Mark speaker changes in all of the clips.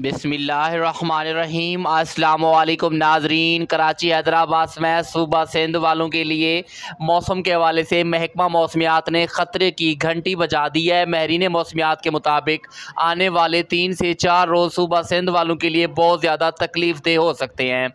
Speaker 1: बिसमीम् अल्लाम नाजरीन कराची हैदराबाद समेत सूबा सिंध वालों के लिए मौसम के हवाले से महकमा मौसमियात ने ख़तरे की घंटी बजा दी है महरीन मौसमियात के मुताबिक आने वाले तीन से चार रोज़ सूबा सिंध वालों के लिए बहुत ज़्यादा तकलीफ़ देह हो सकते हैं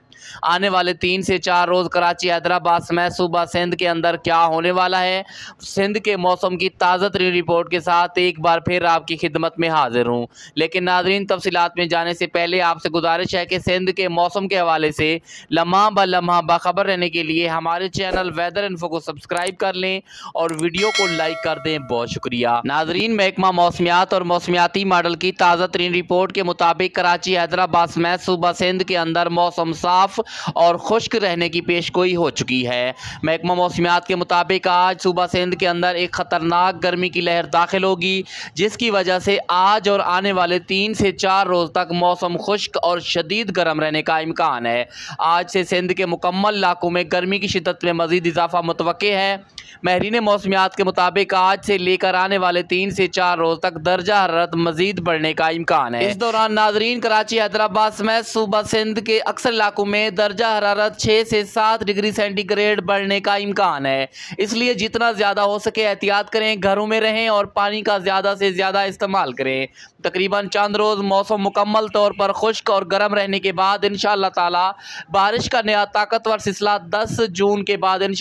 Speaker 1: आने वाले तीन से चार रोज़ कराची हैदराबाद समेत सुबह सिंध के अंदर क्या होने वाला है सिंध के मौसम की ताज़ा तरीन रिपोर्ट के साथ एक बार फिर आपकी खिदमत में हाजिर हूँ लेकिन नाजरीन तफसीत में जाने से पहले आपसे गुजारिश है कि सिंध के मौसम के हवाले से लम्हा ब लम्हा बाखबर रहने के लिए हमारे चैनल वेदर इन्फो को सब्सक्राइब कर लें और वीडियो को लाइक कर दें बहुत शुक्रिया नाजरीन महकमा मौसमियात और मौसमियाती मॉडल की ताज़ा तरीन रिपोर्ट के मुताबिक कराची हैदराबाद समेत सुबह सिंध के अंदर मौसम साफ साफ और खुश्क रहने की पेशगोई हो चुकी है महकमा मौसमियात के मुताबिक आज सूबा सिंध के अंदर एक ख़तरनाक गर्मी की लहर दाखिल होगी जिसकी वजह से आज और आने वाले तीन से चार रोज़ तक मौसम खुश्क और शदीद गर्म रहने का इम्कान है आज से सिंध के मुकम्मल इलाकों में गर्मी की शिदत में मज़ीद इजाफा मुतव है महरीन मौसमियात के मुताबिक आज से लेकर आने वाले तीन से चार रोज तक दर्जा हरत मजीद बढ़ने का इम्कान है इस दौरान नाजरीन कराची हैदराबाद समेत सूबा सिंध के अक्सर इलाकों में में दर्जा हरारत छः से सात डिग्री सेंटीग्रेड बढ़ने का इम्कान है इसलिए जितना ज़्यादा हो सके एहतियात करें घरों में रहें और पानी का ज़्यादा से ज़्यादा इस्तेमाल करें तकरीबन चंद रोज़ मौसम मुकम्मल तौर पर खुश्क और गर्म रहने के बाद इन ताला बारिश का नया ताकतवर सिलसिला दस जून के बाद इन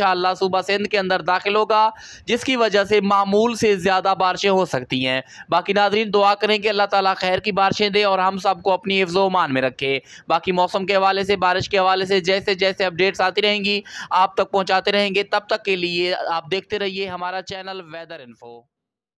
Speaker 1: सूबा सिंध के अंदर दाखिल होगा जिसकी वजह से मामूल से ज़्यादा बारिशें हो सकती हैं बाकी नाजरीन दुआ करें कि अल्लाह ताली खैर की बारिशें दें और हम सबको अपनी हिफ्ज़ो मान में रखें बाकी मौसम के हवाले से बारिश राशि के हवाले से जैसे जैसे अपडेट्स आती रहेंगी आप तक पहुँचाते रहेंगे तब तक के लिए आप देखते रहिए हमारा चैनल वेदर इन्फो